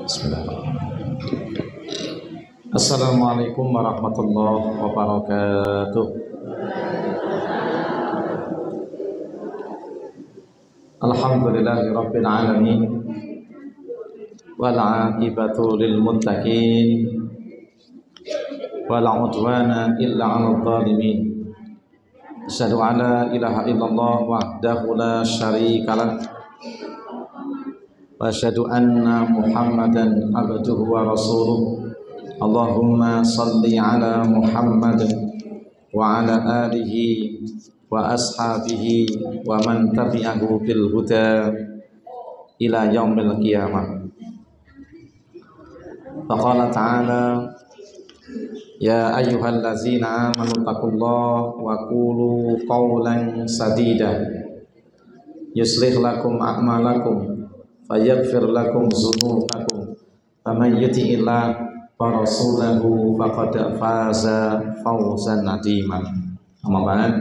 Bismillahirrahmanirrahim. Assalamualaikum warahmatullahi wabarakatuh. Alhamdulillahi rabbil alamin. Wal 'aqibatu lil muttaqin. Wal 'udwana illa 'alal zalimin. Asyhadu an la ilaha illallah wahdahu la syarika lah واشهد ان محمدا عبده ورسوله اللهم صل على محمد وعلى اله واصحابه ومن تبعه بالهدى الى يوم القيامه فقال تعالى يا ايها الذين امنوا اتقوا الله وقولوا قولا سديدا يصلح لكم اعمالكم fayaghfir lakum dzunubakum faman yuti'illah wa rasulahu faqad faza fawzan adhima Amal banget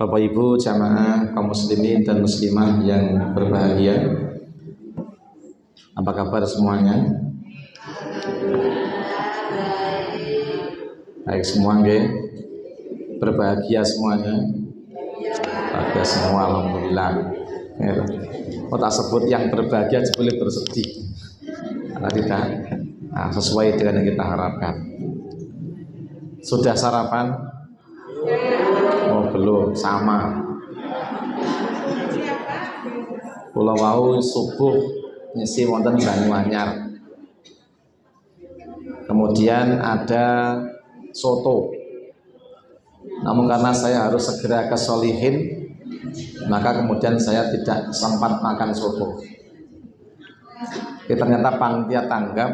Bapak Ibu jamaah kaum muslimin dan muslimah yang berbahagia Apa kabar semuanya? Baik semua nggih. Berbahagia semuanya. Bahagia semua alhamdulillah. Kota ya. oh, sebut yang berbahagia boleh bersedih. Karena tidak nah, sesuai dengan yang kita harapkan. Sudah sarapan? Oh belum, sama. Pulau wau subuh nyesi wonten Banyuanyar. Kemudian ada soto. Namun karena saya harus segera ke Solihin, maka kemudian saya tidak sempat makan soto tapi eh, ternyata panitia tanggap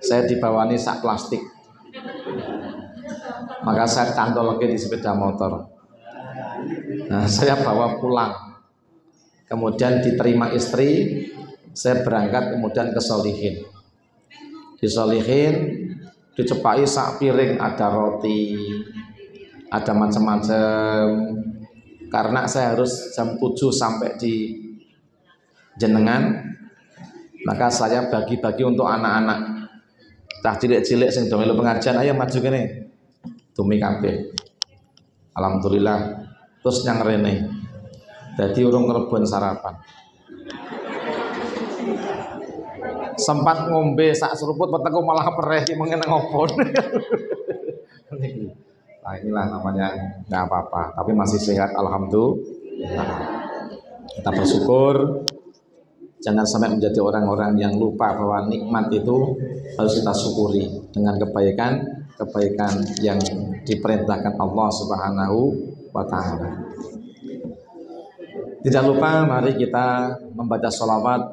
saya dibawani sak plastik maka saya cantol lagi di sepeda motor nah saya bawa pulang kemudian diterima istri saya berangkat kemudian ke Solihin di Solihin dicepai sak piring ada roti ada macam-macam karena saya harus jam 7 sampai di jenengan maka saya bagi-bagi untuk anak-anak Tah cilik-cilik sing dong pengajian ayo maju kene tumi kabeh alhamdulillah terus yang rene jadi urung kerebon sarapan sempat ngombe sak seruput peteku malah pereh mengenang ngopon Nah inilah namanya nggak apa-apa, tapi masih sehat alhamdulillah. Kita bersyukur. Jangan sampai menjadi orang-orang yang lupa bahwa nikmat itu harus kita syukuri dengan kebaikan kebaikan yang diperintahkan Allah Subhanahu wa taala. Tidak lupa mari kita membaca sholawat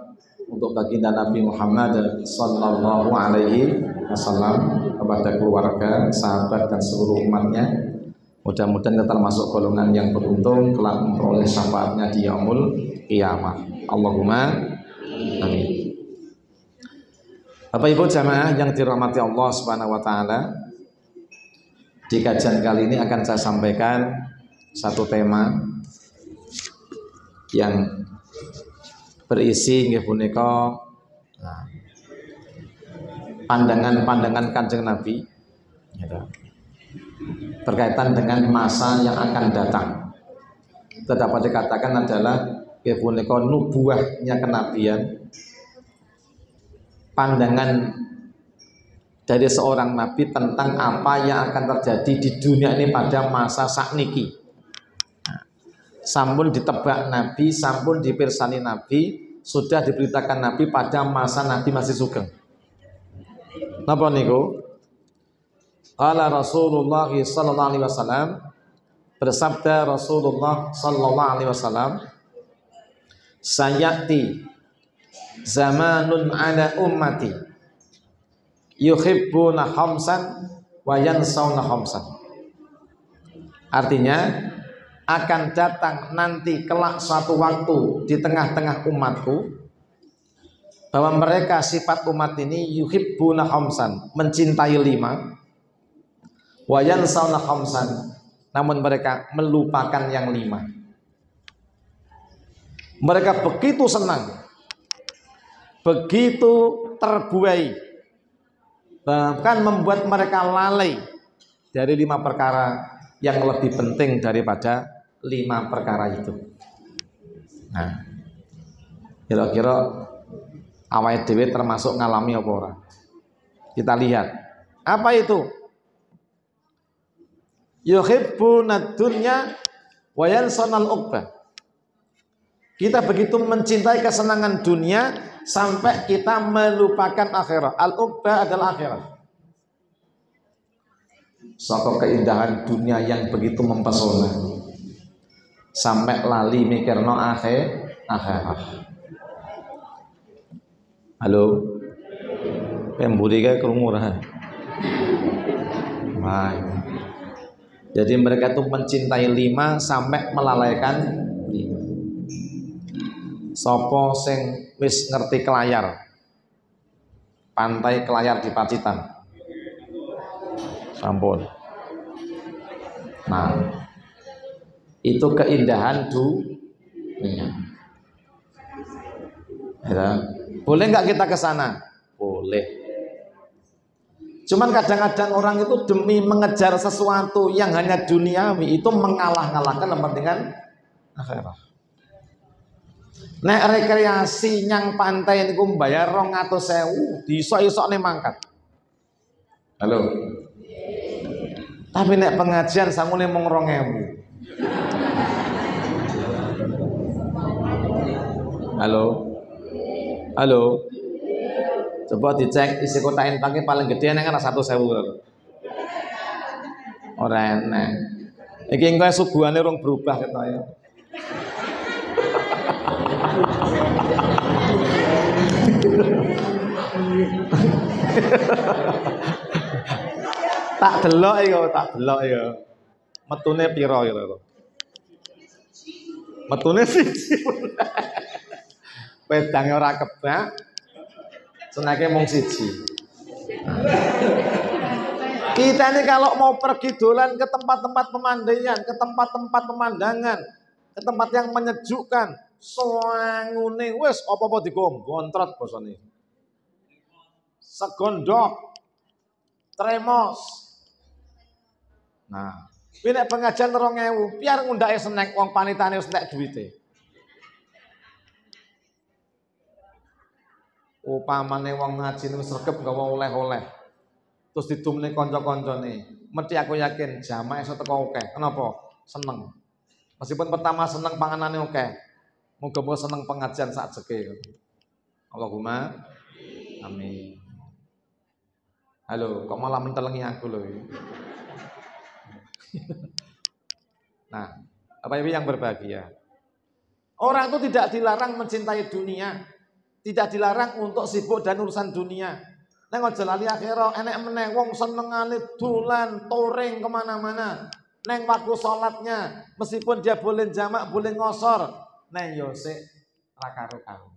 untuk baginda Nabi Muhammad sallallahu alaihi Wasallam kepada keluarga, sahabat dan seluruh umatnya. Mudah-mudahan kita termasuk golongan yang beruntung kelak memperoleh syafaatnya di yaumul kiamat. Allahumma amin. Bapak Ibu jamaah yang dirahmati Allah Subhanahu wa taala, di kajian kali ini akan saya sampaikan satu tema yang berisi nggih punika nah, pandangan-pandangan kanjeng Nabi ya. berkaitan dengan masa yang akan datang. Terdapat dapat dikatakan adalah kepuniko nubuahnya kenabian pandangan dari seorang nabi tentang apa yang akan terjadi di dunia ini pada masa sakniki. Nah, sampun ditebak nabi, sampun dipirsani nabi, sudah diberitakan nabi pada masa nabi masih sugeng. Napa niku? Ala Rasulullah sallallahu alaihi wasallam bersabda Rasulullah sallallahu alaihi wasallam sayati zamanun ala ummati yuhibbuna khamsan wa yansawna khamsan artinya akan datang nanti kelak suatu waktu di tengah-tengah umatku bahwa mereka sifat umat ini yuhibbuna khamsan, mencintai lima, wa yansawna khamsan, namun mereka melupakan yang lima. Mereka begitu senang, begitu terbuai, bahkan membuat mereka lalai dari lima perkara yang lebih penting daripada lima perkara itu. Nah, kira-kira awake dewi termasuk ngalami apa ora. Kita lihat. Apa itu? Yuhibbuna dunya wayan sonal uqbah. Kita begitu mencintai kesenangan dunia sampai kita melupakan akhirat. Al-uqbah adalah akhirat. Soal keindahan dunia yang begitu mempesona. Sampai lali mikirno akhir akhirat halo em भूरी का रहा Wah. Jadi mereka itu mencintai lima sampai melalaikan Sopo sing wis ngerti kelayar. Pantai kelayar di Pacitan. Sampun. Nah, itu keindahan dunia. Ya. Boleh nggak kita ke sana? Boleh. Cuman kadang-kadang orang itu demi mengejar sesuatu yang hanya duniawi itu mengalah-ngalahkan kepentingan akhirat. Nek rekreasi nyang pantai niku bayar rong atau sewu, disok-isok nih mangkat. Halo. Tapi nek pengajian sangune mung rong ewu. Halo. Halo. Coba dicek isi kota pakai paling gede enak kan satu sewu. Kan. Orang enak. Iki engko nih orang berubah kita ya. tak delok ya, tak delok ya. Metune piro ya Metune siji. Pedangnya ora kebak. Senake mung siji. Kita ini kalau mau pergi dolan ke tempat-tempat pemandangan, ke tempat-tempat pemandangan, ke tempat yang menyejukkan, soangune wes apa-apa digom gontrot bosone. Segondok, tremos. Nah, pindah pengajian 2000, biar ngundaknya seneng wong panitanya senek duitnya upamane oh, wong ngaji niku sregep gawa oleh-oleh. Terus ditumne kanca-kancane. Mesti aku yakin jamaah iso teko akeh. Kenapa? Seneng. Meskipun pertama seneng panganane akeh. Muga-muga seneng pengajian saat jeke. Allahumma amin. Halo, kok malah mentelengi aku loh. nah, apa ibu yang berbahagia? Orang itu tidak dilarang mencintai dunia, tidak dilarang untuk sibuk dan urusan dunia. Neng jalali akhirnya, enek meneng, wong seneng alit dulan toren kemana mana Neng waktu sholatnya meskipun dia boleh jamak, boleh ngosor, neng yose rakaru kamu.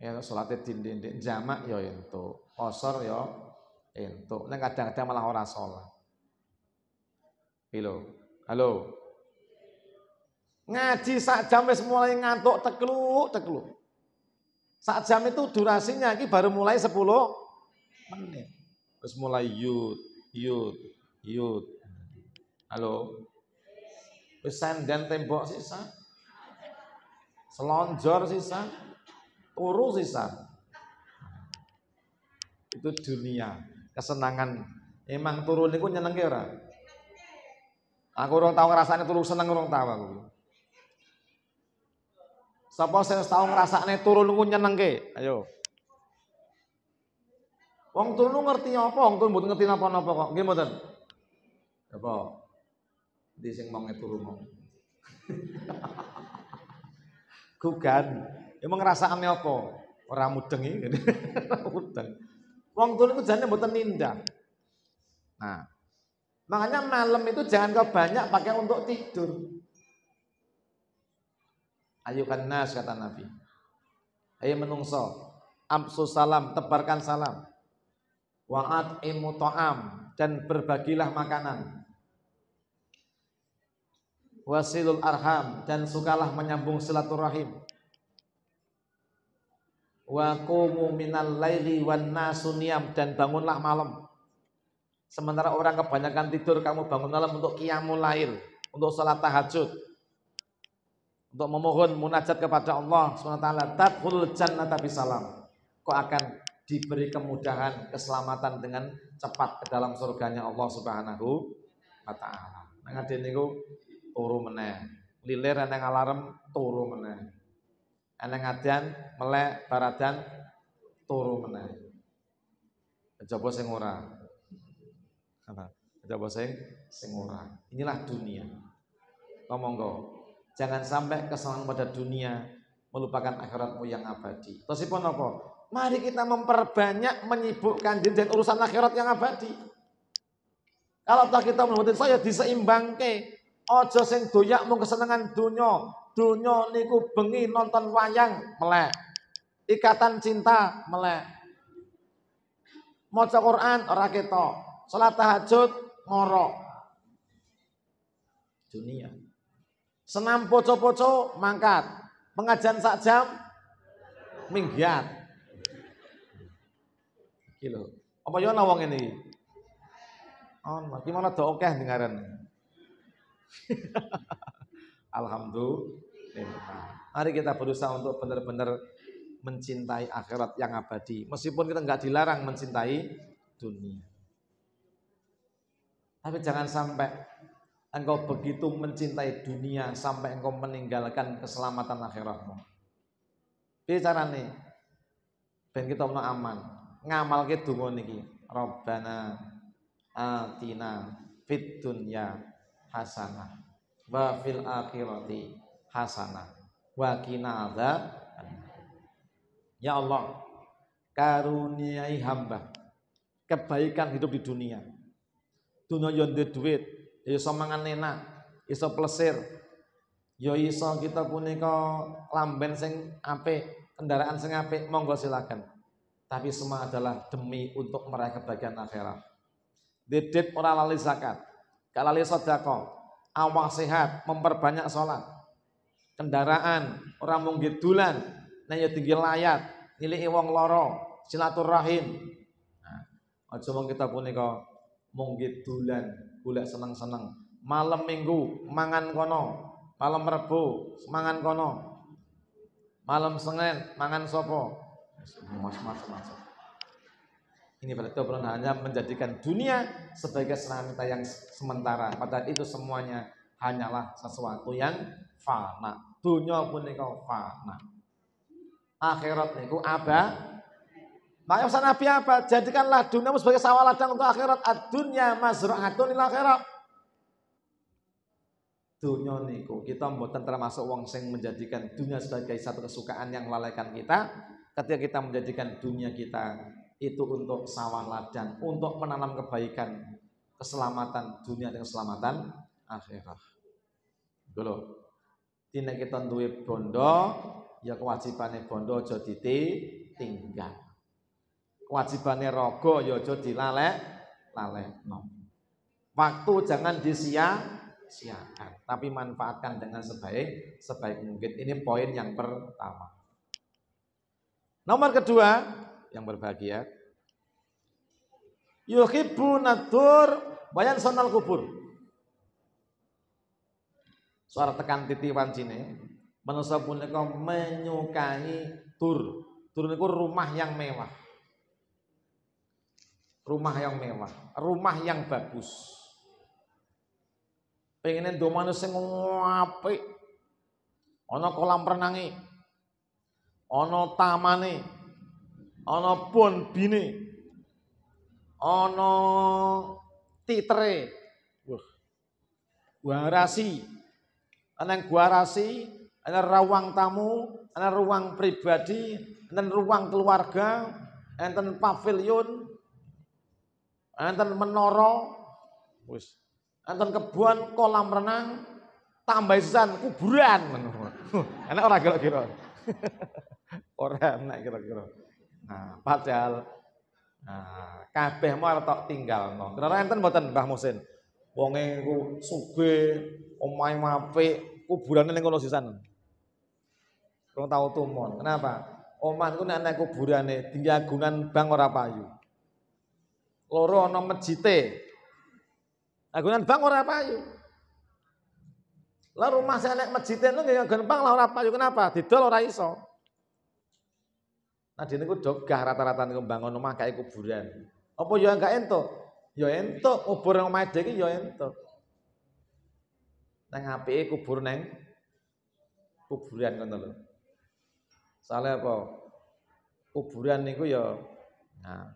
Ya sholatnya dindindin jamak yo itu, ngosor yo itu. Neng kadang-kadang malah orang sholat. Halo, halo. Ngaji saat jam wis mulai ngantuk tekeluk tekeluk. Saat jam itu durasinya lagi baru mulai sepuluh menit. Terus mulai yud, yud, yud. Halo. Pesan dan tembok sisa. Selonjor sisa. Turu sisa. Itu dunia, kesenangan. Emang turun itu nyenengke Aku orang tahu rasanya turun seneng orang tahu aku. Sapa sing tau ngrasakne turunku nyenengke? Ayo. Wong tunu ngerti apa? Wong tunu mboten ngerti napa-napa kok. Nggih mboten? Apa? Di sing monge turu mong. Gugan. Emang ya ngrasakane apa? Ora mudeng iki. mudeng. Wong tunu iku jane mboten nindah. Nah. Makanya malam itu jangan kau banyak pakai untuk tidur. Ayukan nas kata Nabi. Ayo menungso. Amsu salam, tebarkan salam. Wa'at imu ta'am dan berbagilah makanan. Wasilul arham dan sukalah menyambung silaturahim. Wa kumu minal laili wan nasuniyam dan bangunlah malam. Sementara orang kebanyakan tidur, kamu bangun malam untuk kiamu lahir, untuk salat tahajud untuk memohon munajat kepada Allah SWT jan, jannata salam, kau akan diberi kemudahan keselamatan dengan cepat ke dalam surganya Allah Subhanahu wa taala nang adene niku turu meneh lilir eneng alarm turu meneh eneng melek baradan turu meneh coba sing ora coba sing sing ora inilah dunia ngomong kok Jangan sampai kesenangan pada dunia melupakan akhiratmu yang abadi. Tosipun apa? Mari kita memperbanyak menyibukkan diri dan urusan akhirat yang abadi. Kalau tak kita menuntut saya diseimbangke. Ojo sing doyak mung kesenangan dunyo, dunyo niku bengi nonton wayang melek. Ikatan cinta melek. Maca Quran ora ketok. Salat tahajud ngorok. Dunia. Senam poco-poco mangkat. Pengajian sak jam minggat. Kilo. Apa yo ya ana wong ini? Oh, gimana mana do akeh dengaran. Alhamdulillah. Mari kita berusaha untuk benar-benar mencintai akhirat yang abadi. Meskipun kita nggak dilarang mencintai dunia. Tapi jangan sampai engkau begitu mencintai dunia sampai engkau meninggalkan keselamatan akhiratmu. Jadi carane ben kita ono aman. Ngamal ke dungo niki. Rabbana atina fid dunya hasanah wa fil akhirati hasanah wa qina Ya Allah, karuniai hamba kebaikan hidup di dunia. Dunia yang duit, iso mangan enak, iso plesir. Ya iso kita punika lamben sing apik, kendaraan sing apik, monggo silakan. Tapi semua adalah demi untuk meraih kebahagiaan akhirat. Didit ora lali zakat, gak lali sedekah, awak sehat, memperbanyak sholat. Kendaraan, orang mung dulan, nanya tinggi layat, nilai wong loro, silaturahim. Nah, aja kita punika mung gedulan, golek seneng-seneng. Malam Minggu mangan kono, malam Rebo mangan kono. Malam Senin mangan sopo. Mas-mas-mas. Ini berarti hanya menjadikan dunia sebagai kita yang sementara. Padahal itu semuanya hanyalah sesuatu yang fana. Dunia pun fana. Akhirat niku abah Makanya nah, pesan Nabi apa? Jadikanlah duniamu sebagai sawah ladang untuk akhirat. Adunya mazru'atun ila akhirat. Dunia niku kita tentara termasuk wong sing menjadikan dunia sebagai satu kesukaan yang lalaikan kita. Ketika kita menjadikan dunia kita itu untuk sawah ladang, untuk menanam kebaikan, keselamatan dunia dan keselamatan akhirat. Dulu. Gitu Dina kita duit bondo, ya kewajibannya bondo jadi tinggal kewajibannya rogo ya aja dilalek no. Waktu jangan disia-siakan, tapi manfaatkan dengan sebaik sebaik mungkin. Ini poin yang pertama. Nomor kedua yang berbahagia. Yuhibbu natur bayan sonal kubur. Suara tekan titi wancine. Manusia punika menyukai tur. Tur rumah yang mewah rumah yang mewah, rumah yang bagus. Pengenin domane manusia apik. ono kolam renangi. nih, tamane. pun bini, ono titre, Wah. Guarasi. gua guarasi, aneh ruang tamu, aneh ruang pribadi, aneh ruang keluarga, enten pavilion, enten menoro, wis. Enten kebuan kolam renang, tambah sisan kuburan. Enak orang kira-kira. orang enak kira-kira. Nah, padahal nah, kabeh mau tok tinggal. No. Kira-kira enten mboten Mbah Musin. Wonge ku suge, omahe apik, kuburane ning kono sisan. Kurang tau tumon. Kenapa? Oman ku nek ana kuburane diagunan bang ora payu loro ana mejite. Agunan bang ora payu. Lah rumah saya nek mejite niku nggih gampang lah ora payu kenapa? Didol ora iso. Nah dene ku dogah rata-rata niku bangun omah kae kuburan. Apa yo ya enggak ento yo ya ento kubur nang omahe dhewe yo ya ento Nang apike kubur nang kuburan ngono lho. Soale apa? Kuburan niku yo nah,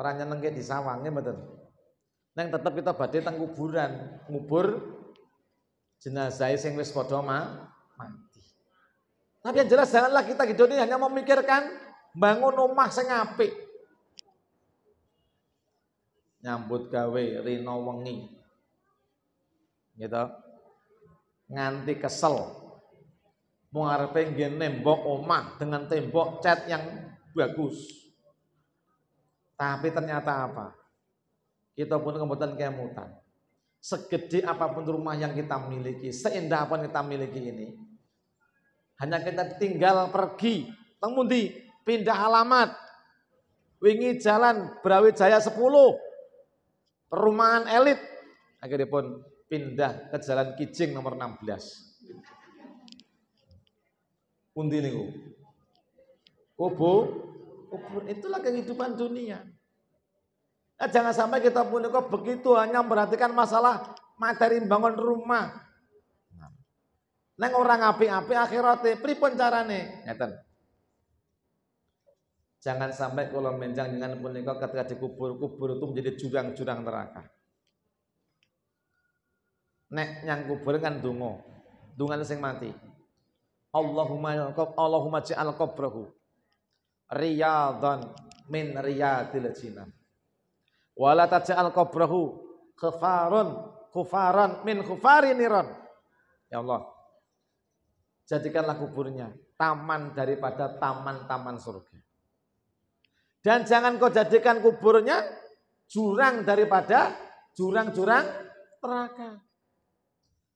Orang nyeneng di sawang sawangnya betul. Neng tetap kita badai tentang kuburan, ngubur jenazah sing wis padha mati. Tapi yang jelas janganlah kita gitu ini hanya memikirkan bangun rumah sing apik. Nyambut gawe rino wengi. Gitu. Nganti kesel. Mau ngarepe nggih nembok omah dengan tembok cat yang bagus. Tapi ternyata apa? Kita pun kemudian kemutan. Segede apapun rumah yang kita miliki, seindah apapun kita miliki ini, hanya kita tinggal pergi, temundi, pindah alamat, wingi jalan Brawijaya 10, perumahan elit, akhirnya pun pindah ke jalan Kijing nomor 16. nih niku? Kubu oh, kubur. Itulah kehidupan dunia. Nah, jangan sampai kita pun kok begitu hanya memperhatikan masalah materi bangun rumah. Nah, neng orang api-api akhiratnya, eh, pripun carane? Ngeten. Jangan sampai kalau menjang dengan punika ketika dikubur, kubur itu menjadi jurang-jurang neraka. Nek yang kubur kan dungo, dungan sing mati. Allahumma ya Allahumma ja'al qabrahu riyadhan min riyadil jinan wala taj'al qabrahu khafarun kufaran min kufari niron ya Allah jadikanlah kuburnya taman daripada taman-taman surga dan jangan kau jadikan kuburnya jurang daripada jurang-jurang neraka.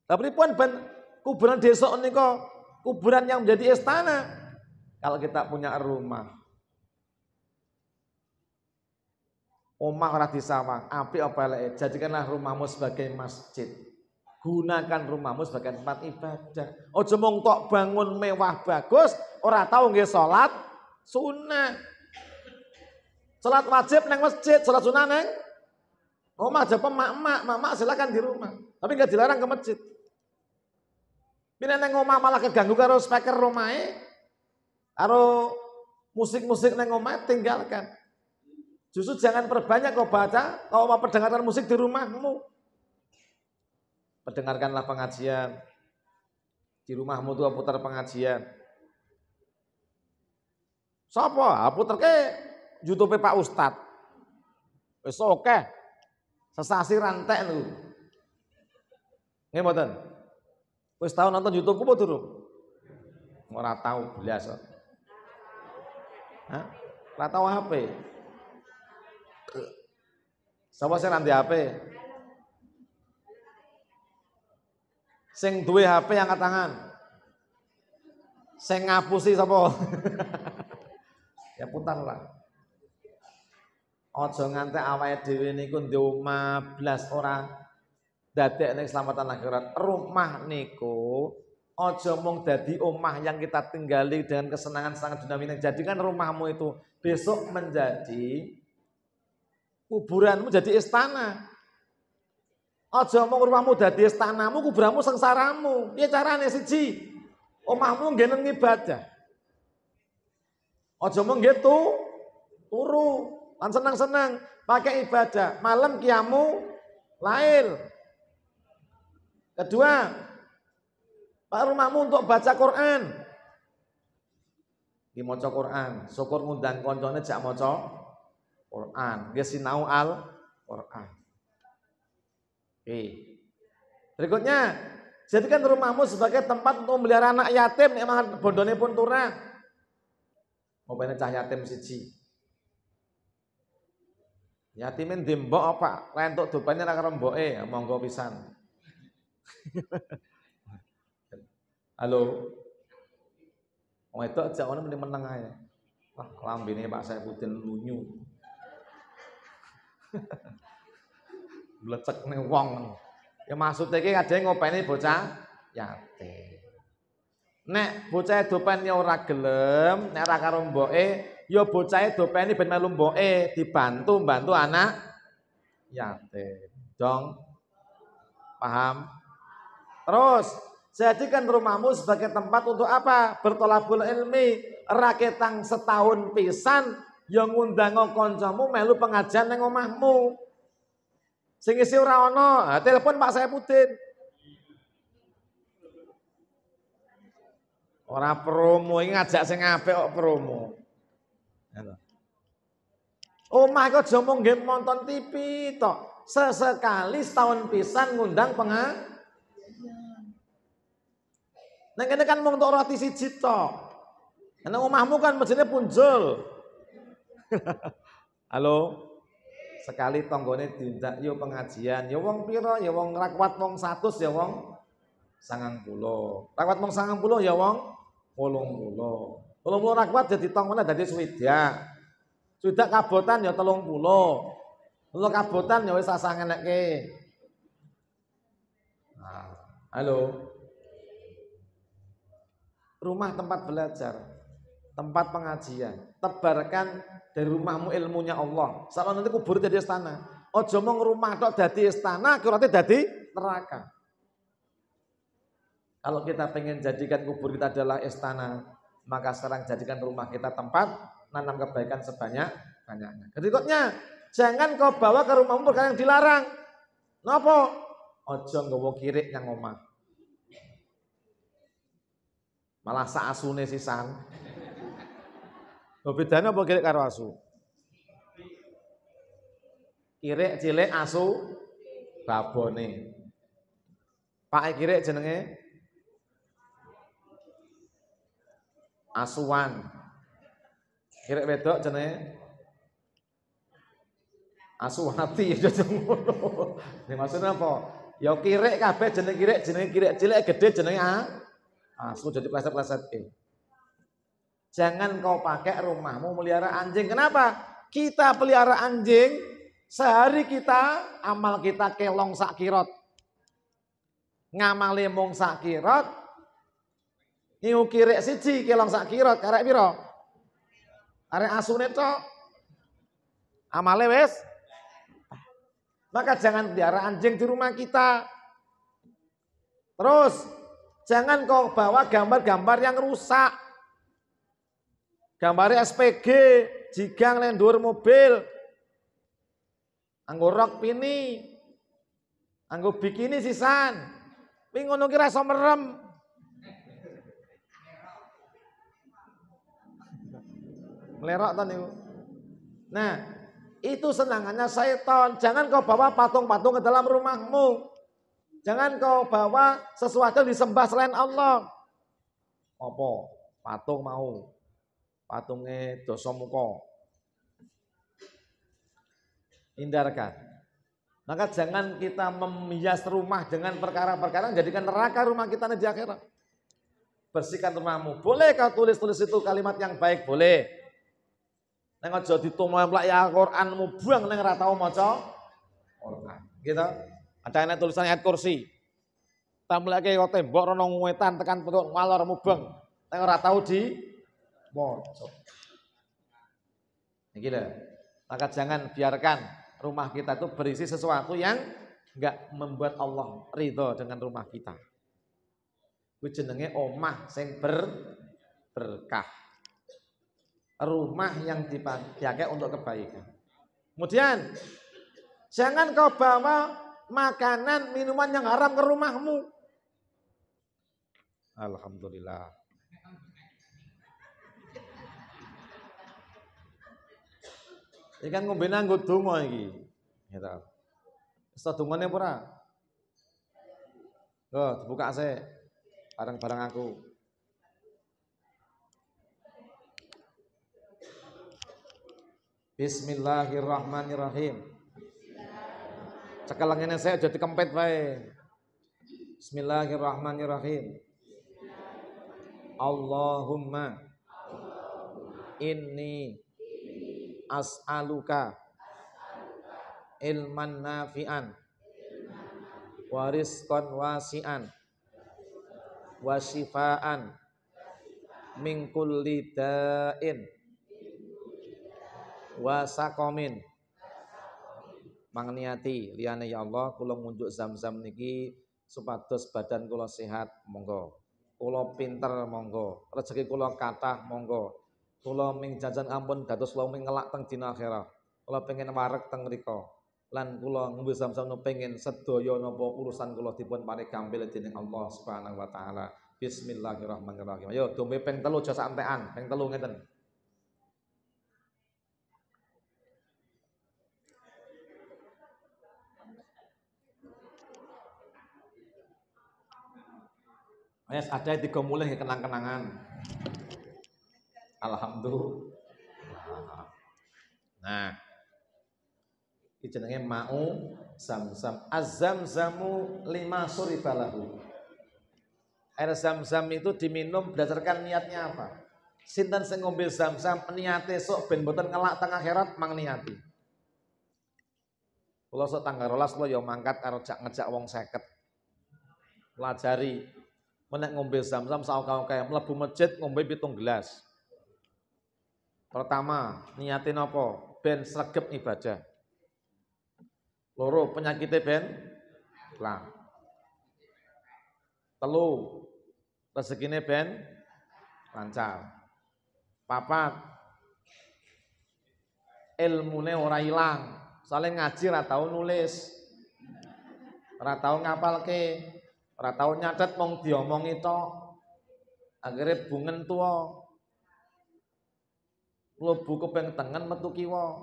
Tapi pun ben, kuburan desa ini kok kuburan yang menjadi istana. Kalau kita punya rumah, Omah ora disawang, api apa eleke. Jadikanlah rumahmu sebagai masjid. Gunakan rumahmu sebagai tempat ibadah. Oh, mung tok bangun mewah bagus, ora tahu nggih sholat sunnah. sholat wajib neng masjid, sholat sunnah neng omah aja pemak-mak, mak silakan di rumah. Tapi nggak dilarang ke masjid. Bila neng omah malah keganggu karo speaker rumahnya. Karo musik-musik neng omah tinggalkan. Justru jangan perbanyak kau baca, kau mau pendengaran musik di rumahmu. Pendengarkanlah pengajian. Di rumahmu tuh putar pengajian. Sopo, ah, Putar terke? YouTube Pak Ustad. Wes oke. Sesasi rantai lu. Nggih mboten? tau nonton YouTube ku durung? Mau ratau blas. Hah? Ora tau HP. Sapa saya nanti HP? Sing duwe HP angkat tangan. Sing ngapusi sapa? ya putar lah. Ojo nganti awake dhewe niku di omah blas ora dadek ning selamatan akhirat. Rumah niku ojo mung dadi omah yang kita tinggali dengan kesenangan sangat jadi Jadikan rumahmu itu besok menjadi kuburanmu jadi istana. Aja mau rumahmu jadi istanamu, kuburanmu sengsaramu. caranya carane siji? Omahmu nggeneng ibadah. Aja mau gitu turu, lan seneng-seneng, pakai ibadah. Malam kiamu lain. Kedua, pak rumahmu untuk baca Quran. Di moco Quran, syukur ngundang konconnya jak moco Quran. Dia sinau al Quran. Oke. Berikutnya, jadikan rumahmu sebagai tempat untuk memelihara anak yatim Emang bondone pun turah. Mau bener cah yatim siji. Yatimin dimbo apa? Lentuk dupanya nak remboke, monggo pisan. Halo. Wong itu aja ono meneng meneng ae. Wah, lambene Pak Putin lunyu. Blecek nih wong. Ya maksudnya ini ada yang ngopeni bocah yate. Nek bocah itu ya ora gelem, nek ora karo mboke, ya bocah ini ben melu mboke dibantu bantu anak yate. Dong. Paham? Terus, jadikan rumahmu sebagai tempat untuk apa? Bertolabul ilmi, raketang setahun pisan yang ngundang kancamu melu pengajian neng omahmu. Sing isi ora ana, telepon Pak saya putin. Ora promo ini ngajak sing apik kok promo. Omah kok aja mung nggih nonton TV tok. Sesekali setahun pisan ngundang pengajian. Nang ini kan mung tok roti siji omahmu kan mesinnya punjul. Halo. Sekali tonggone diundak yo pengajian, yo wong piro, yo wong rakwat wong 100 ya wong 90. Rakwat wong 90 ya wong 80. 80 rakwat jadi tong mana dadi swidak. Swidak kabotan ya 30. Lho kabotan ya wis asah ngenekke. Nah, halo. Rumah tempat belajar tempat pengajian. Tebarkan dari rumahmu ilmunya Allah. Sama nanti kubur jadi istana. Ojo mong rumah kok jadi istana, kurate jadi neraka. Kalau kita pengen jadikan kubur kita adalah istana, maka sekarang jadikan rumah kita tempat nanam kebaikan sebanyak banyaknya. Berikutnya, jangan kau bawa ke rumahmu perkara yang dilarang. Nopo? Ojo nggawa kirik yang omah. Malah saasune sisan. Lho bedane apa kirik karo asu? Kirik cilik asu babone. Pak kirik jenenge asuan. Kirik wedok jenenge asuwati ya ngono. maksudnya apa? Ya kirik kabeh jeneng kirik, jeneng kirik cilik gede jenenge asu jadi pleset-pleset. Eh. Jangan kau pakai rumahmu melihara anjing. Kenapa? Kita pelihara anjing, sehari kita amal kita kelong sakirot. Ngamali mung sakirot, ngiu kirek siji kelong sakirot. Karek biro. Karek asune cok. Amale wes. Maka jangan pelihara anjing di rumah kita. Terus, jangan kau bawa gambar-gambar yang rusak. Gambari SPG, jigang lendur mobil. Anggo rok pini. Anggo bikini sisan. Wi ngono ki rasa merem. Melerok to niku. Nah, itu senangannya setan. Jangan kau bawa patung-patung ke dalam rumahmu. Jangan kau bawa sesuatu disembah selain Allah. Apa? Patung mau patunge dosa muka. Hindarkan. Maka jangan kita memias rumah dengan perkara-perkara jadikan neraka rumah kita di akhirat. Bersihkan rumahmu. Boleh kau tulis-tulis itu kalimat yang baik, boleh. jadi aja ditumemplak ya Qur'anmu buang neng ratau tau maca Qur'an. Gitu. Ada yang tulisan ayat kursi. Tambah lagi kau tembok rono wetan tekan petuk malor mubeng. Neng ratau tau di mojo. gila. Maka jangan biarkan rumah kita itu berisi sesuatu yang nggak membuat Allah ridho dengan rumah kita. Ku jenenge omah sing ber berkah. Rumah yang dipakai untuk kebaikan. Kemudian jangan kau bawa makanan minuman yang haram ke rumahmu. Alhamdulillah. Ini ya kan ngombe nanggut dungo ini. Gitu. Ya Wis dungo ini pura. ora? dibuka Barang-barang aku. Bismillahirrahmanirrahim. ini saya jadi kempet baik. Bismillahirrahmanirrahim. Allahumma, Allahumma. inni as'aluka ilman nafi'an wa wasi'an wa syifaan min kulli da'in wa mangniati liyane ya Allah kula ngunjuk zam-zam niki supados badan kula sehat monggo kula pinter monggo rezeki kula kathah monggo Kula ming jajan ampun dados kula ming ngelak teng dina akhirat. Kula pengen wareg teng mriku. Lan kula ngombe no pengen sedaya napa urusan kula dipun paring gampil dening Allah Subhanahu wa taala. Bismillahirrahmanirrahim. Ayo dombe ping telu aja santean, ping telu ngeten. Yes, ada yang tiga mulai ya, kenang-kenangan. Alhamdulillah. Nah, ini mau zam zam azam zamu lima suri balahu. Air zam-zam itu diminum berdasarkan niatnya apa? Sinten sing ngombe zam-zam niate sok ben boten ngelak tengah akhirat mang niati. Kalau sok tanggal rolas lo yo ya mangkat karo ngejak wong seket Pelajari menek ngombe zam-zam kau kayak lebu masjid ngombe pitung gelas. Pertama, niatin apa? Ben sregep ibadah. Loro, penyakitnya ben lah. Telu, rezekinya ben lancar. Papat, ilmune ora hilang Soalnya ngaji ratau nulis. Ratau ngapal ke ora nyatet mong diomong itu Akhirnya bungen tuwa mlebu kepeng tengen metu kiwa.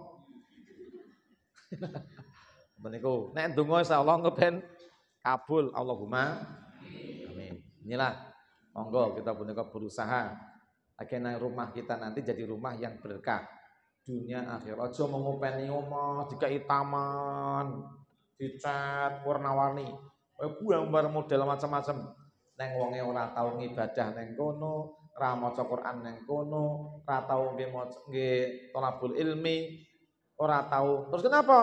Meniku nek donga insyaallah kepen kabul Allahumma amin. Inilah monggo kita punya berusaha akhirnya rumah kita nanti jadi rumah yang berkah dunia akhir ojo mengupeni omah jika taman dicat warna-warni eh buang model macam-macam neng wonge ora tau ngibadah neng kono ra cokor Quran kono, ra tau nggih nggih ilmi, ora tau. Terus kenapa?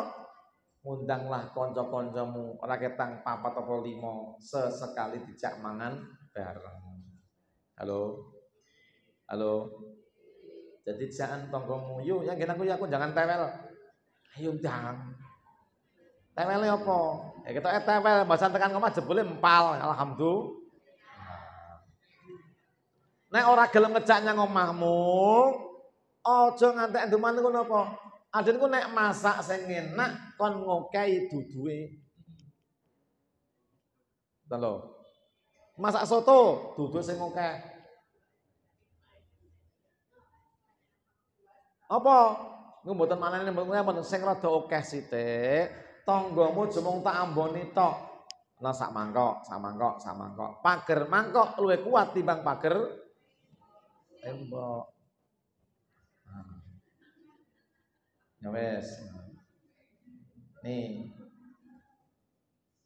Undanglah kanca-kancamu, ora ketang papat apa lima, sesekali dijak mangan bareng. Halo. Halo. Jadi jangan tonggomu, yuk yang kita aku ya jangan tewel. Ayo jangan. Tewelnya apa? Ya kita eh, tewel, bahasa tekan koma jebule empal, alhamdulillah. Nek ora gelem ngejak nyang omahmu, aja ngantek enduman niku nopo? Aden ku nek masak sing enak kon ngokehi duduhe. Lho. Masak soto, duduhe sing ngokeh. Apa? Niku mboten manane mboten sing rada akeh sithik, tanggamu jemung tak amboni tok. Lah sak mangkok, sak mangkok, sak mangkok. Pager mangkok luwih kuat timbang pager tembok ah. ya wes nih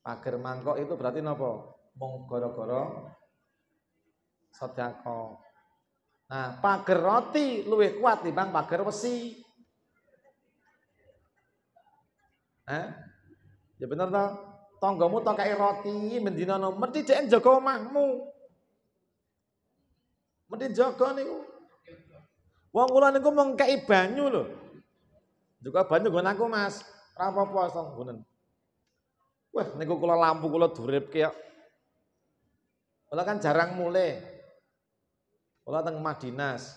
pagar mangkok itu berarti nopo mung goro-goro nah pagar roti luwih kuat bang, pagar besi eh? ya bener toh tonggomu tokai roti mendinono merti dhek jaga mahmu. Mesti jaga nih, Wong kula niku mengkei banyu lho. Juga banyu nggon aku, Mas. Ora apa-apa ngoten. Wah, niku kula lampu kula duripke kok. Ya. Kula kan jarang mulai. Kula teng Madinas.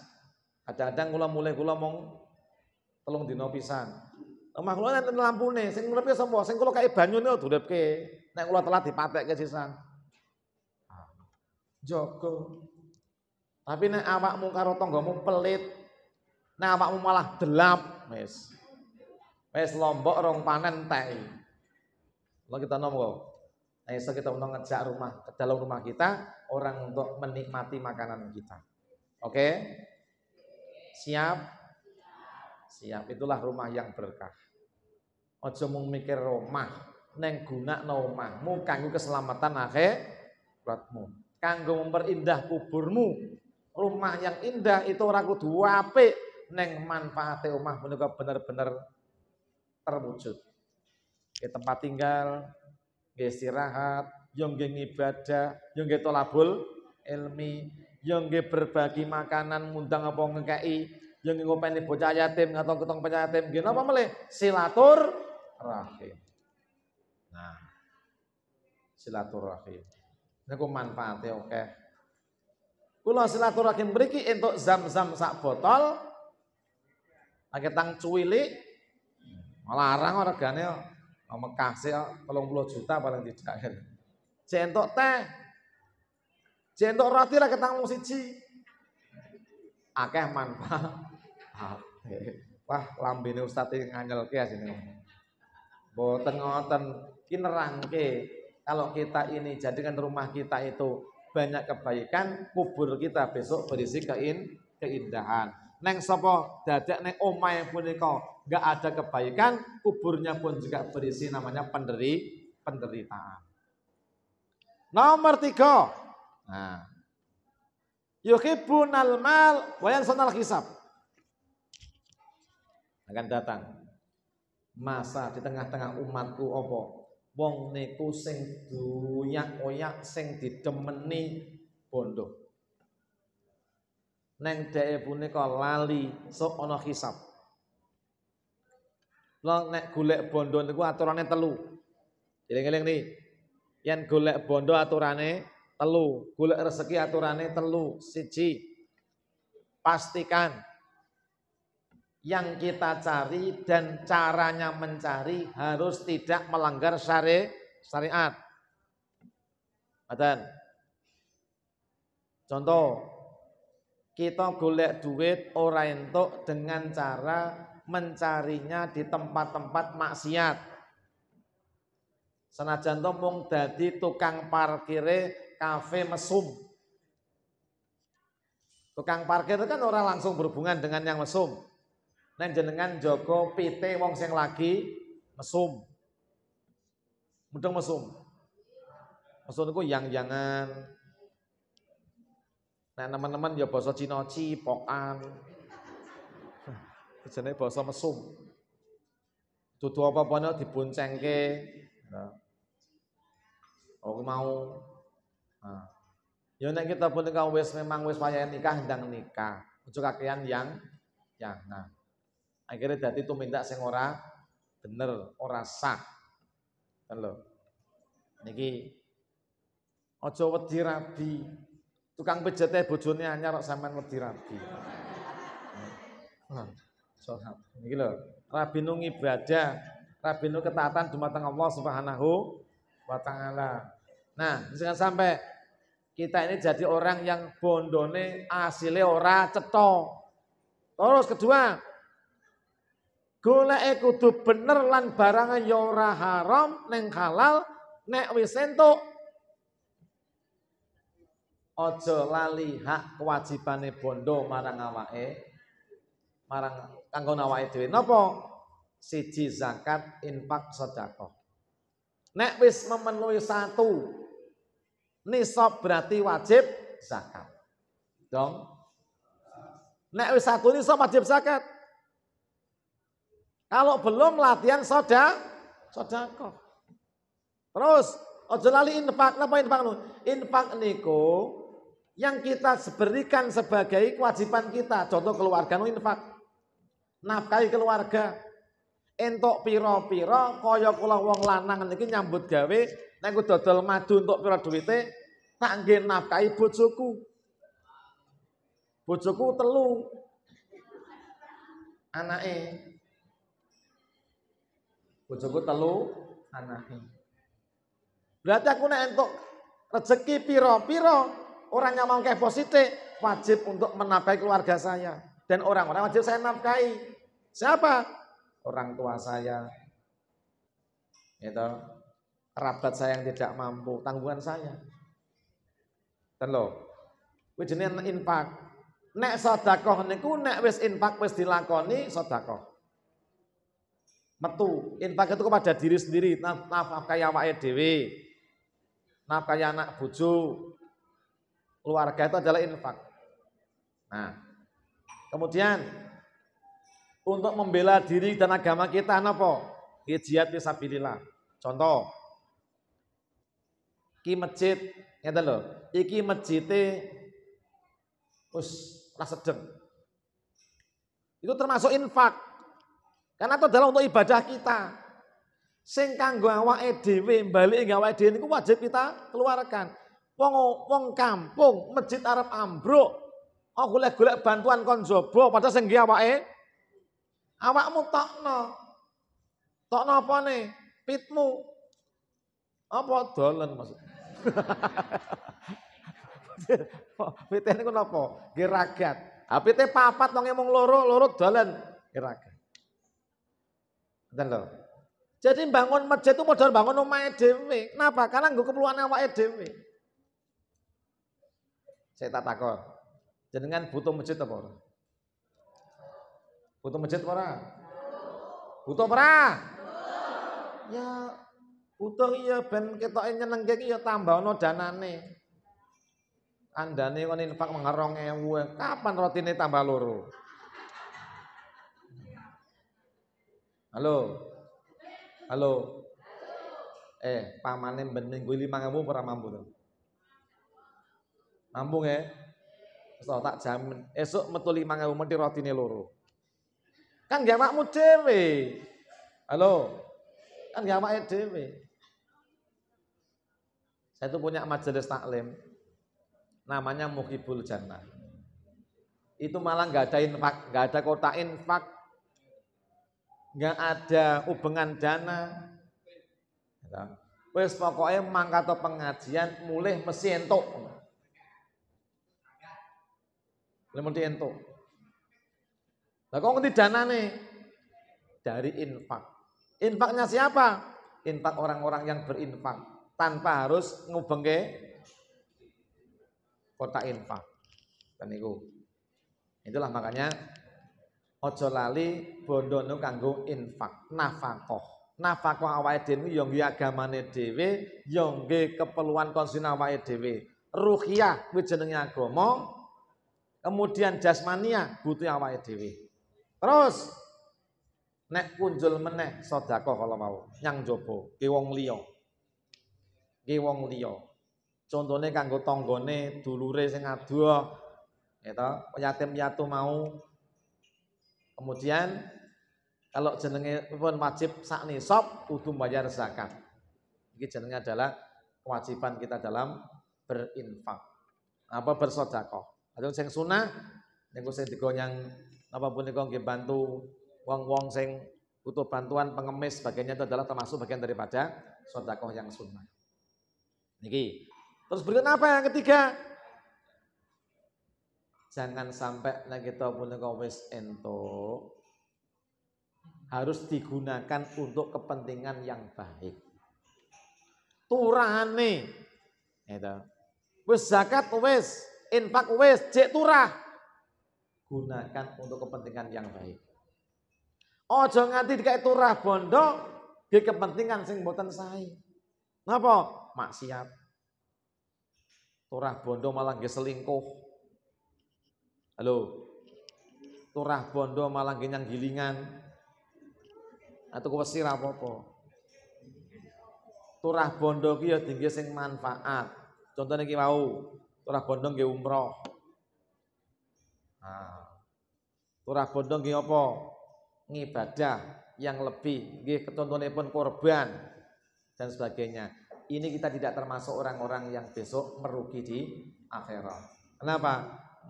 Kadang-kadang kula mulai kula mong telung dina pisan. Omah kula nenten lampune, sing ngrepe sapa? Sing kula kae banyu niku duripke. Nek kula telat dipatekke sisan. Ah, Joko. Tapi nek awakmu karo tanggamu pelit, nek awakmu malah delap, wis. Wis lombok rong panen tei. Lah kita nomo. Nah, kita untuk ngejak rumah ke dalam rumah kita orang untuk menikmati makanan kita. Oke? Okay? Siap? Siap. Itulah rumah yang berkah. Ojo mung mikir rumah, neng guna rumahmu kanggo keselamatan akhiratmu. Kanggo memperindah kuburmu, rumah yang indah itu orang kudu apik neng manfaatnya rumah menurut bener-bener terwujud. Ke tempat tinggal, ke istirahat, yang ke ibadah, yang tolak tolabul ilmi, yang ke berbagi makanan mundang apa ngekei, yang nggih ngopeni bocah yatim ngatong ketong bocah yatim, gini apa mele? silatur rahim. Nah, silaturahim. Ini manfaatnya, oke? Okay. Kula silaturahim mriki entuk zam-zam sak botol. Pakai tang cuwili. Larang regane nang Mekah sih 30 juta paling tidak. Centok teh. Centok roti lah ketang mung siji. Akeh manfaat. Wah, lambene ustaz iki nganyelke asine. Boten ngoten, ki nerangke kalau kita ini jadikan rumah kita itu banyak kebaikan, kubur kita besok berisi kein keindahan. Neng sopo dadak neng oma yang punika nggak ada kebaikan, kuburnya pun juga berisi namanya penderi penderitaan. Nomor tiga, nah, punal mal wayan sonal kisap akan datang masa di tengah-tengah umatku opo wong niku sing duyak-oyak sing didemeni bondo. Neng dhek punika lali so ono hisab. Lo nek golek bondo niku aturane telu. Eling-eling nih. Yang golek bondo aturane telu, golek rezeki aturane telu. Siji pastikan yang kita cari dan caranya mencari harus tidak melanggar syari syariat. Badan. Contoh, kita golek duit orang entuk dengan cara mencarinya di tempat-tempat maksiat. Senajan mung dadi tukang parkir, kafe mesum. Tukang parkir itu kan orang langsung berhubungan dengan yang mesum. Nek jenengan Joko pite wong sing lagi mesum. Mudeng mesum. Mesum niku yang-yangan. Nek teman-teman ya basa Cina cipokan. Jenenge basa mesum. Dudu apa-apa diboncengke. Nah. Aku mau. Nah. Ya nek kita pun wis memang wis wayah nikah ndang nikah. Ojo kakean yang yang nah. Akhirnya dadi minta sing ora bener, ora sah. Kan Niki ojo wedi rabi. Tukang pejete bojone anyar kok sampean wedi rabi. Nah, sholat. Niki lho, rabi nu ibadah, rabi nu ketaatan dumateng Allah Subhanahu wa taala. Nah, jangan sampai kita ini jadi orang yang bondone asile ora ceto. Terus kedua, Goleke kudu bener lan barangan ya ora haram neng halal nek wis entuk aja lali hak kewajibane bondo marang awake marang kanggo awake dhewe napa siji zakat infak sedekah nek wis memenuhi satu nisab berarti wajib zakat dong nek wis satu nisab wajib zakat kalau belum latihan soda, kok. Terus, ojo lali infak, napa infak nu? Infak niku yang kita berikan sebagai kewajiban kita. Contoh keluarga nu infak. Nafkahi keluarga. Entok piro-piro koyok kula wong lanang niki nyambut gawe nengku dodol madu untuk piro duwite tak nggih nafkahi bojoku. Bojoku telu. Anake bojoku telu anake. Berarti aku nek entuk rezeki piro-piro orang yang mau kayak positif wajib untuk menafkahi keluarga saya dan orang-orang wajib saya nafkahi. Siapa? Orang tua saya. Itu kerabat saya yang tidak mampu, tanggungan saya. Dan lo wajibnya infak. Nek sodakoh niku nek wis infak wis dilakoni sodakoh metu infak itu kepada diri sendiri nafkah dewi, dhewe nafkah anak bucu keluarga itu adalah infak nah kemudian untuk membela diri dan agama kita apa? ya jihad contoh ki masjid ngeten lho iki masjide wis sedeng itu termasuk infak karena itu adalah untuk ibadah kita. Sing kanggo awake dhewe bali ing awake dhewe niku wajib kita keluarkan. Wong wong kampung masjid Arab ambruk. Oh golek-golek bantuan kon jaba padahal sing nggih awake awakmu tokno. Tokno apa nih? Pitmu. Apa dolen maksud? Pite niku napa? Geragat. Ah pite papat wong e mung loro, loro dolen geragat. Jadi bangun masjid itu modal bangun rumah dhewe. Kenapa? Karena gue keperluan awake dhewe. Saya tak takut. Jadi Jenengan butuh masjid apa ora? Butuh masjid apa ora? Butuh apa Ya butuh iya ben ketoke nyenengke iki ya tambah ana danane. Andane kon infak mengerong gue. kapan roti rotine tambah loro? Halo. Halo. Eh, pamane bening bening lima kamu ora mampu to. Mampu nggih? Wis tak jamin esok metu lima kamu mesti rotine loro. Kan gak mau dhewe. Halo. Kan gak mau dhewe. Saya itu punya majelis taklim namanya Mukibul Jannah. Itu malah nggak ada infak, nggak ada kota infak, nggak ada ubengan dana. Ya Wes pokoknya mangkat pengajian mulai mesti entuk. Lemu di entuk. Lah kok ngerti dana nih? Dari infak. Infaknya siapa? Infak orang-orang yang berinfak tanpa harus ke kota infak. Dan itu. Itulah makanya Ojo lali bondono kanggo infak, nafakoh. Nafakoh awake dewi yo ya nggih agamane dewi yang gue keperluan konsina awae dewi ruhia kuwi jenenge Kemudian jasmania butuh awae dewi Terus nek punjul meneh sodako kalau mau nyang jopo ki liyo liya. liyo contohnya kanggo tonggone dulure sing aduh itu ya yatim yatu mau Kemudian kalau jenenge pun wajib sak nisab kudu bayar zakat. Ini jenenge adalah kewajiban kita dalam berinfak. Apa bersedekah. Ada sing sunah niku sing digonyang apa punika nggih bantu wong-wong sing butuh bantuan pengemis sebagainya itu adalah termasuk bagian daripada sedekah yang sunnah. Niki. Terus berikutnya apa yang ketiga? jangan sampai nek kita punika wis entuk harus digunakan untuk kepentingan yang baik. Turahane itu. Wis zakat wis, infak wis, cek turah. Gunakan untuk kepentingan yang baik. Ojo nganti dikai turah bondo di kepentingan sing boten sae. Napa? Maksiat. Turah bondo malah selingkuh. Halo. Turah bondo Malang genyang gilingan. Atau kuwesi ra Turah bondo ki ya dinggo sing manfaat. Contohnya kia mau turah bondo nggih umroh. Nah. Turah bondo nggih apa? Ngibadah yang lebih, nggih pun korban dan sebagainya. Ini kita tidak termasuk orang-orang yang besok merugi di akhirat. Kenapa?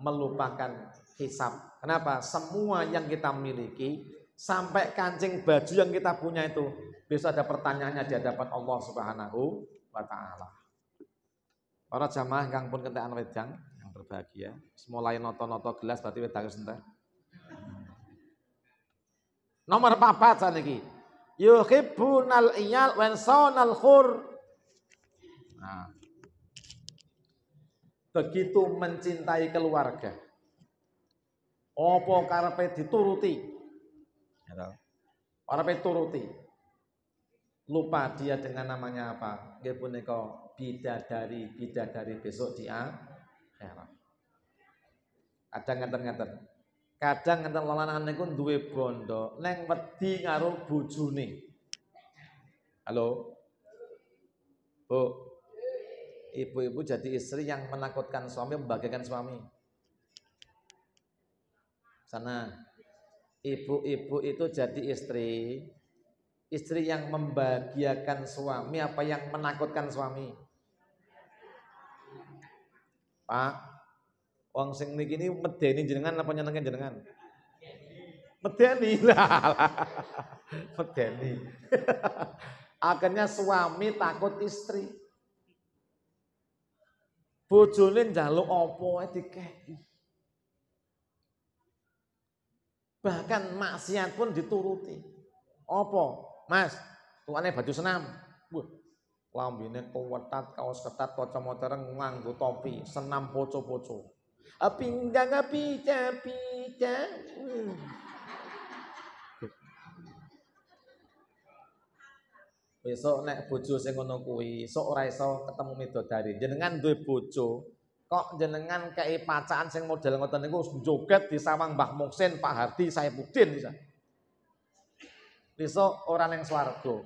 melupakan hisap. Kenapa? Semua yang kita miliki sampai kancing baju yang kita punya itu bisa ada pertanyaannya di hadapan Allah Subhanahu wa taala. Para jamaah yang pun kentekan wedang yang berbahagia, lain noto-noto gelas berarti wedang senten. Nomor papat saniki. Yuhibbunal iyal wensonal khur. Nah, begitu mencintai keluarga. Opo karpe dituruti. Ya karpe turuti. Lupa dia dengan namanya apa? dia punika bidadari, bidadari besok dia, Kadang ya ngeten-ngeten. Kadang ngeten lanang niku duwe bondo, neng wedi ngaruh bujuni. Halo. Bu, ibu-ibu jadi istri yang menakutkan suami, membagikan suami. Sana. Ibu-ibu itu jadi istri, istri yang membahagiakan suami apa yang menakutkan suami? Pak, wong sing niki ini medeni jenengan apa nyenengin jenengan? Medeni lah. medeni. Akhirnya suami takut istri. Bojone njaluk apa ae dikeki. Bahkan maksiat pun dituruti. Apa? Mas, tuane baju senam. Wah, lambene kuwetat, kaos ketat, kacamata reng nganggo topi, senam poco-poco. Pinggang pica-pica. Hmm. Besok nek bojo sing ngono kuwi, sok ora iso ketemu midodari. Jenengan duwe bojo, kok jenengan kei pacaan sing model ngoten niku joget di sawang Mbah Muksin, Pak Hardi, Saipudin bisa. Besok orang yang swargo,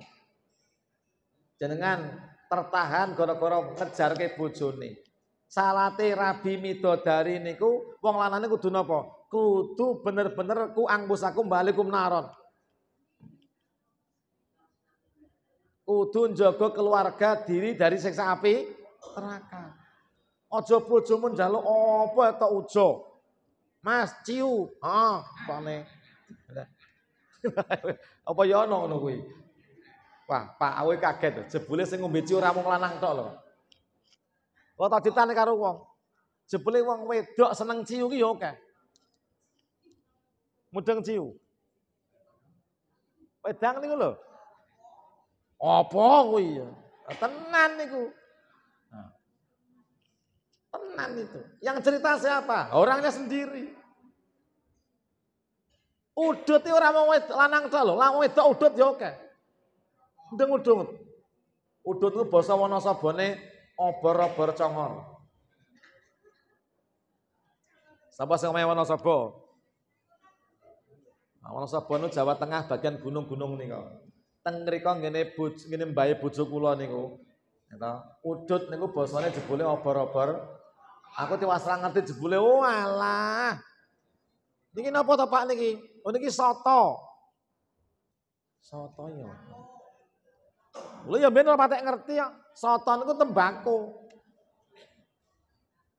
Jenengan tertahan gara-gara ngejarke nih. Salate Rabi Midodari niku wong lanane kudu napa? Kudu bener-bener ku angpusakum balikum naron. kudu njogo keluarga diri dari siksa api neraka. Ojo bojomu njaluk apa eta ujo. Mas ciu, ha, pane. apa ya ono ngono kuwi? Wah, Pak Awe kaget, jebule sing ngombe ciu ora mung lanang tok lho. Kok tak ditane karo wong. Jebule wong wedok seneng ciu ki ya oke. Mudeng ciu. Wedang niku lho. Apa kuwi ya? Tenan niku. Nah. Tenan itu. Yang cerita siapa? Orangnya sendiri. Udut itu orang mau lanang tok lho, lanang udut ya oke. Udeng udut. Udut itu basa Wonosabane obor-obor congor. Sapa sing main Wonosaba? Nah, Wonosaba itu Jawa Tengah bagian gunung-gunung nih kok teng mriku ngene bojo ngene mbahe bojo kula niku. Eta udut niku basane jebule obor-obor. Aku tiwas ra ngerti jebule. Oh Niki napa to Pak niki? Oh niki soto. Soto ya. Lho ya ben ora ngerti ya. Soto niku tembako.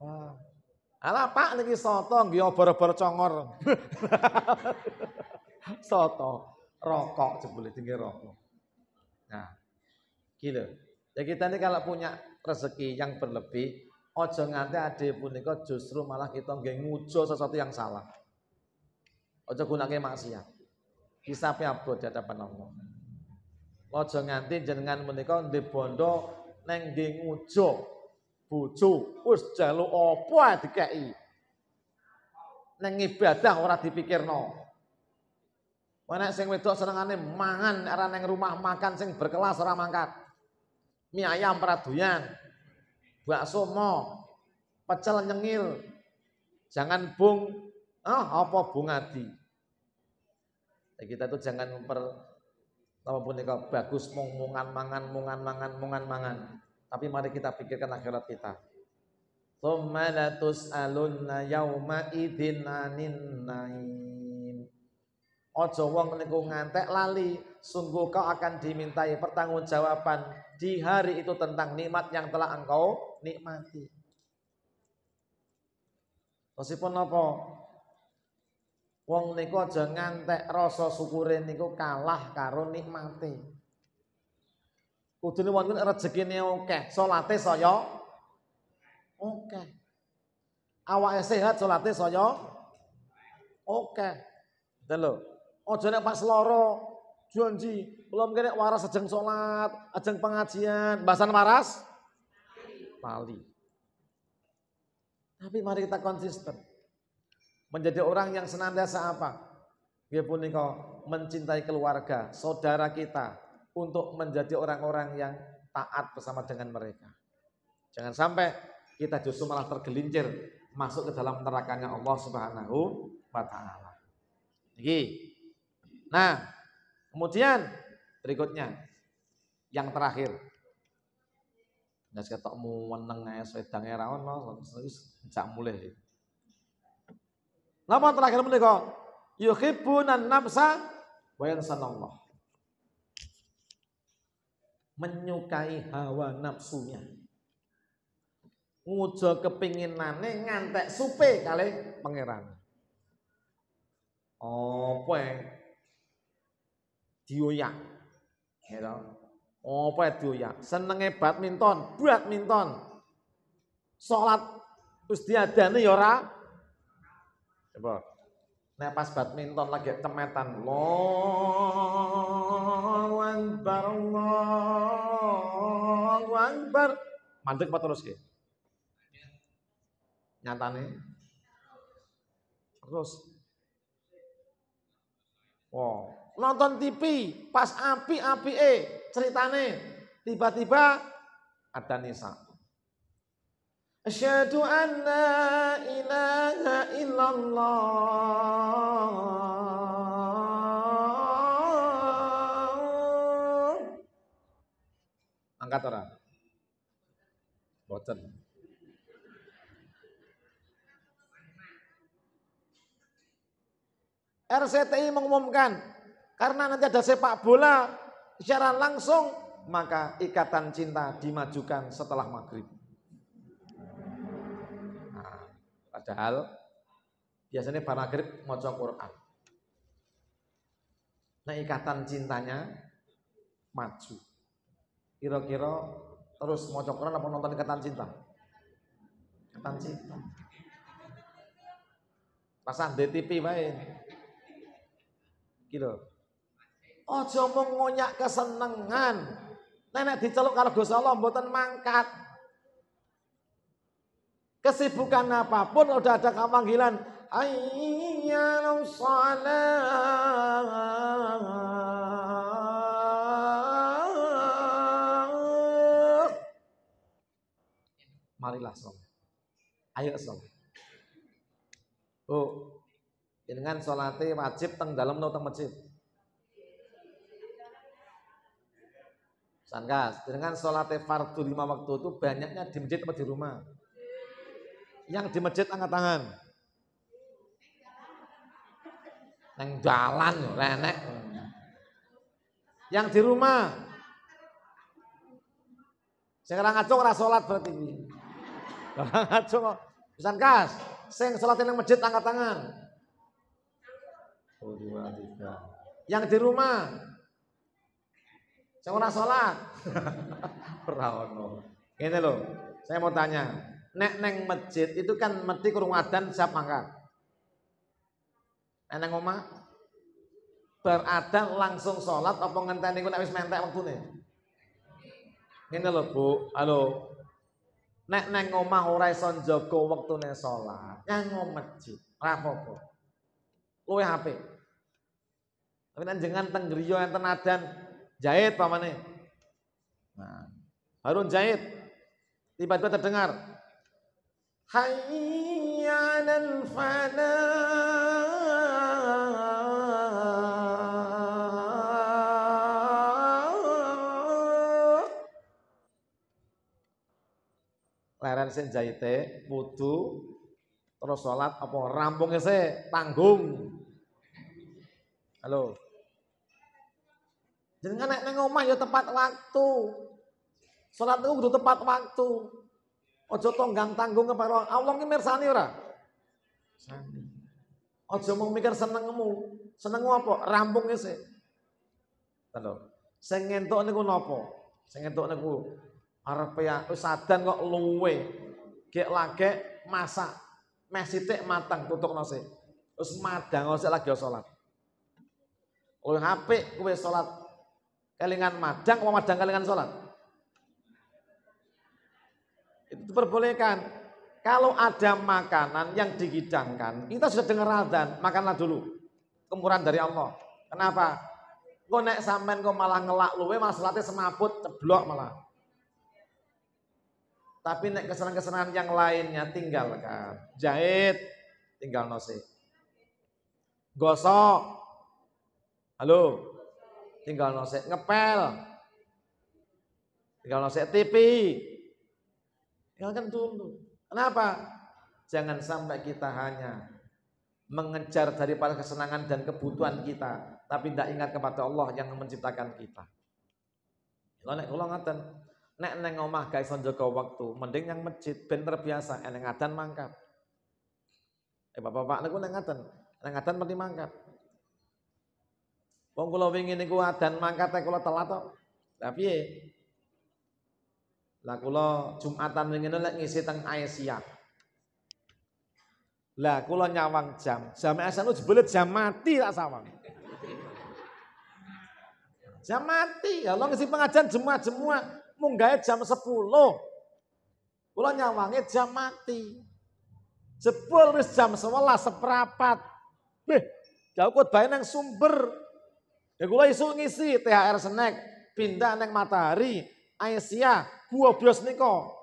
Wah. Alah Pak niki soto nggih obor-obor congor. soto rokok jebule tinggi rokok. Nah, gitu. Jadi ya kita ini kalau punya rezeki yang berlebih, ojo nganti ade punika justru malah kita nggih ngujo sesuatu yang salah. Ojo gunake maksiat. bisa piabot di hadapan Allah. Ojo nganti jenengan menika di bondo neng nggih ngujo bojo us jaluk apa dikeki. Neng ibadah ora dipikirno. Mana sing wedok senengane mangan arah neng rumah makan sing berkelas ora mangkat. Mie ayam peraduyan. Bakso mo. Pecel nyengil. Jangan bung. Oh, apa bunga di. Ya, kita tuh jangan memper apapun itu ya, bagus mung mungan mangan mungan mangan mungan mangan. Tapi mari kita pikirkan akhirat kita. Tsumma alunna yawma idzin 'anin na'im. Ojo wong niku ngantek lali, sungguh kau akan dimintai pertanggungjawaban di hari itu tentang nikmat yang telah engkau nikmati. Meskipun apa? Wong niku aja ngantek rasa syukure niku kalah karo nikmate. Kudune wong niku rezekine oke, salate saya oke. Awake sehat salate saya oke, Delok. Oh nek Pak loro janji belum kene waras ajeng salat, ajeng pengajian, bahasan waras pali. Tapi mari kita konsisten. Menjadi orang yang senantiasa apa? Dia punika mencintai keluarga, saudara kita untuk menjadi orang-orang yang taat bersama dengan mereka. Jangan sampai kita justru malah tergelincir masuk ke dalam nerakanya Allah Subhanahu wa taala. Iki Nah, kemudian berikutnya yang terakhir. Nggak ketokmu meneng ae sedang era ono jak mulih. Napa terakhir menika? Yuhibbunan nafsa wa yansanallah. Menyukai hawa nafsunya. Ngujo kepinginane ngantek supe kali pangeran. Oh, oh, dioyak. Ya Apa ya dioyak? Senenge badminton, badminton. Salat terus ada ya ora. Coba. Nek pas badminton lagi cemetan, Allahu Akbar, Allahu Akbar. Mandek apa terus ki? Nyatane terus. Wow, nonton TV, pas api-api eh ceritane tiba-tiba ada nisa. Asyhadu anna ilaha illallah. Angkat orang. Boten. RCTI mengumumkan karena nanti ada sepak bola secara langsung, maka ikatan cinta dimajukan setelah maghrib. Nah, padahal biasanya para maghrib mau Quran. Nah ikatan cintanya maju. Kira-kira terus mau Quran apa nonton ikatan cinta? Ikatan cinta. Pasang DTP baik. Gitu. Ojo mengonyak kesenangan. kesenengan. Nenek diceluk kalau gus Allah mboten mangkat. Kesibukan apapun udah ada kemanggilan. ayyan salat. Marilah sholat. Ayo sholat. Bu, dengan sholatnya wajib teng dalam no teng masjid. Sangkas, dengan sholat fardu lima waktu itu banyaknya di masjid atau di rumah? Yang di masjid angkat tangan. Yang jalan, nenek. Yang di rumah. Sekarang ngaco ora sholat berarti. Sekarang ngaco Sangkas, sing sholat yang masjid angkat tangan. Yang oh, di rumah. Yang di rumah, saya ora salat. Ora ono. Ngene lho, saya mau tanya. Nek neng masjid itu kan mesti kurung adan siap angkat. Neng oma beradan langsung sholat apa ngenteni ku nek wis mentek wektune? Ngene lho, Bu. Halo. Nek neng omah ora iso njaga wektune sholat, nang masjid ora apa-apa. Luwe HP. Tapi nek jenengan teng griya enten adan jahit pamane. Nah, Harun jahit. Tiba-tiba terdengar hayya fana. leren sing jahite wudu terus salat apa rampungnya se tanggung halo Jangan nek nang omah ya tepat waktu. sholat niku udah tepat waktu. Aja tonggang tanggung karo Allah ki mirsani ora? Sani. mau mung mikir senengmu. Senengmu apa? Rampung isih. Lho. Sing ngentuk ini nopo. Sing ngentuk ini arep ya usadan kok luwe. Gek lagek masak. Meh matang tutup tutuk nasi. Terus madang sik lagi ya salat. Luwih HP gue solat kelingan madang, apa madang kelingan sholat? Itu diperbolehkan. Kalau ada makanan yang dihidangkan, kita sudah dengar adzan, makanlah dulu. Kemurahan dari Allah. Kenapa? Kok naik sampean kok malah ngelak luwe, malah selatnya semaput, ceblok malah. Tapi naik kesenangan-kesenangan yang lainnya tinggalkan. Jahit, tinggal nose. Gosok. Halo, tinggal nosek ngepel, tinggal nosek TV, tinggalkan ya dulu. Kenapa? Jangan sampai kita hanya mengejar daripada kesenangan dan kebutuhan kita, tapi tidak ingat kepada Allah yang menciptakan kita. Kalau nek kula ngaten, nek neng omah guys joko waktu, mending yang masjid ben terbiasa eneng adan mangkat. Eh bapak-bapak nek nek ngaten, eneng adan mending mangkat. Wong kula wingi niku adan mangkat kula telat kok. Lah piye? Lah kula Jumatan wingi lek ngisi teng Aisyah. Lah kula nyawang jam. Jam asan lu jebelet jam mati tak sawang. Jam mati. Ya Allah ngisi pengajian jemua-jemua munggahe jam 10. Kula nyawangnya jam mati. Jebul jam 11 seperapat. Beh, jauh kok bae nang sumber Ya kula isu ngisi THR snack pindah neng matahari Asia gua bios niko.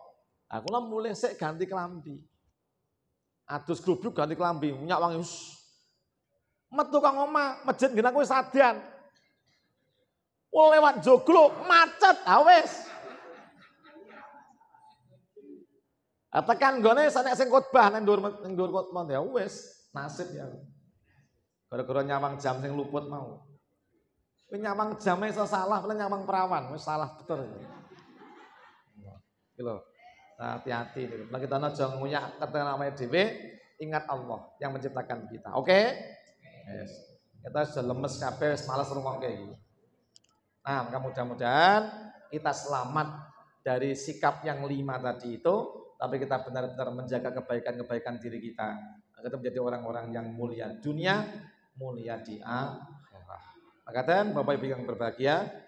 Aku lah mulai sek ganti kelambi. Adus grup ganti kelambi, punya wangi. Metu kang oma, masjid gina aku sadian. lewat joglo macet awes. Atakan gone sanek sing khotbah nang dhuwur nang dhuwur khotbah ya wis nasib ya. Gara-gara nyawang jam sing luput mau. Nyawang jamai iso salah, nyamang perawan, wis salah betul. Iki lho. Hati-hati. Lagi kita aja nguyak kata namanya dhewe, ingat Allah yang menciptakan kita. Oke? Kita sudah lemes kabeh, wis malas rungokke iki. Nah, mudah-mudahan kita selamat dari sikap yang lima tadi itu, tapi kita benar-benar menjaga kebaikan-kebaikan diri kita. kita menjadi orang-orang yang mulia dunia, mulia di akhirat. Angkatan Bapak Ibu yang berbahagia,